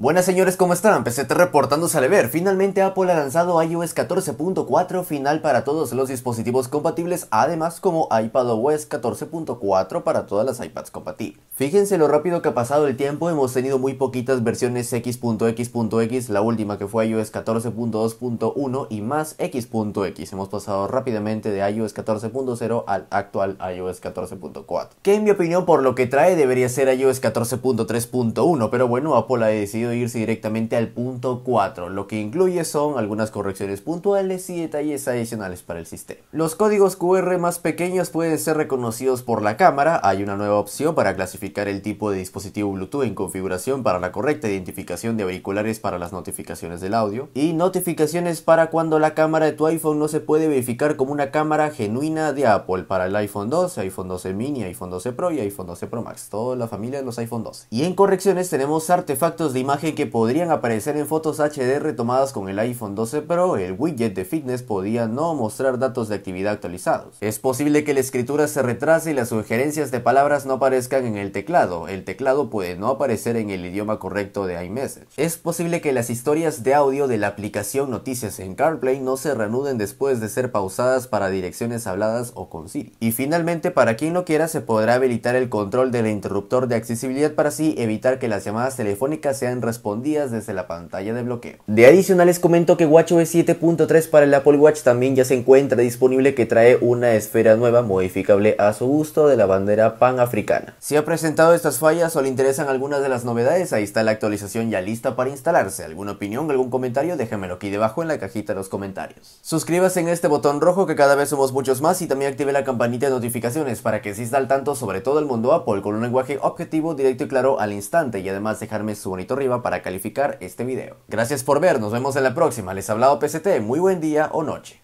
Buenas señores, ¿cómo están? PCT reportando a ver. Finalmente Apple ha lanzado iOS 14.4 final para todos los dispositivos compatibles, además como iPadOS 14.4 para todas las iPads compatibles. Fíjense lo rápido que ha pasado el tiempo, hemos tenido muy poquitas versiones X.X.X, la última que fue iOS 14.2.1 y más X.X. Hemos pasado rápidamente de iOS 14.0 al actual iOS 14.4. Que en mi opinión por lo que trae debería ser iOS 14.3.1, pero bueno, Apple ha decidido irse directamente al punto 4, lo que incluye son algunas correcciones puntuales y detalles adicionales para el sistema. Los códigos QR más pequeños pueden ser reconocidos por la cámara, hay una nueva opción para clasificar el tipo de dispositivo Bluetooth en configuración para la correcta identificación de vehiculares para las notificaciones del audio y notificaciones para cuando la cámara de tu iPhone no se puede verificar como una cámara genuina de Apple para el iPhone 12, iPhone 12 mini, iPhone 12 Pro y iPhone 12 Pro Max, toda la familia de los iPhone 12. Y en correcciones tenemos artefactos de imagen que podrían aparecer en fotos HD retomadas con el iPhone 12 Pro, el widget de fitness podía no mostrar datos de actividad actualizados. Es posible que la escritura se retrase y las sugerencias de palabras no aparezcan en el teclado. El teclado puede no aparecer en el idioma correcto de iMessage. Es posible que las historias de audio de la aplicación Noticias en CarPlay no se reanuden después de ser pausadas para direcciones habladas o con Siri. Y finalmente, para quien lo quiera, se podrá habilitar el control del interruptor de accesibilidad para así evitar que las llamadas telefónicas sean respondías desde la pantalla de bloqueo. De adicional les comento que WatchOS 7.3 para el Apple Watch también ya se encuentra disponible que trae una esfera nueva modificable a su gusto de la bandera panafricana. Si ha presentado estas fallas o le interesan algunas de las novedades, ahí está la actualización ya lista para instalarse. ¿Alguna opinión, algún comentario? Déjamelo aquí debajo en la cajita de los comentarios. Suscríbase en este botón rojo que cada vez somos muchos más y también active la campanita de notificaciones para que estés al tanto sobre todo el mundo Apple con un lenguaje objetivo, directo y claro al instante y además dejarme su bonito arriba para calificar este video. Gracias por ver, nos vemos en la próxima. Les ha hablado PST, muy buen día o noche.